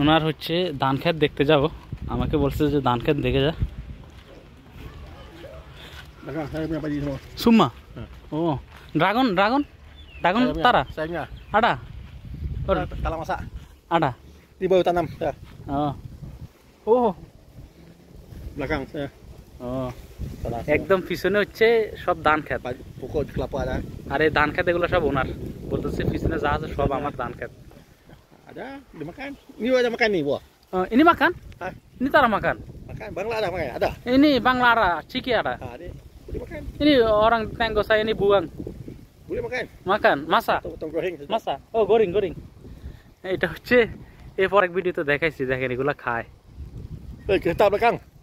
ওনার হচ্ছে ধান খেত দেখতে যাব আমাকে বলছে যে ধান খেত দেখে যা হ্যাঁ, সুম্মা হ্যাঁ। ও ড্রাগন ড্রাগন ড্রাগন হ্যাঁ, তারা আডা আডা di bawah tanam ya. ও Oh. Belakang একদম পিছনে হচ্ছে সব ধান খেত পুকুর আর এই ধান খেত এগুলো সব ওনার বলতেছে পিছনে যা আছে সব আমার ধান খেত Ada, dimakan. Ini ada makan nih, buah. Uh, ini makan? Hah? Ini tara makan. Makan, Bang Lara makan, ada. Ini Bang Lara, Ciki ada. Nah, ini, boleh makan. Ini orang tenggo saya ini buang. Boleh makan. Makan, masa? Potong goreng. Masa? Oh, goreng, goreng. forek হচ্ছে এরপর এক ভিডিওতে দেখাইছি দেখেন gula kai. eh kita belakang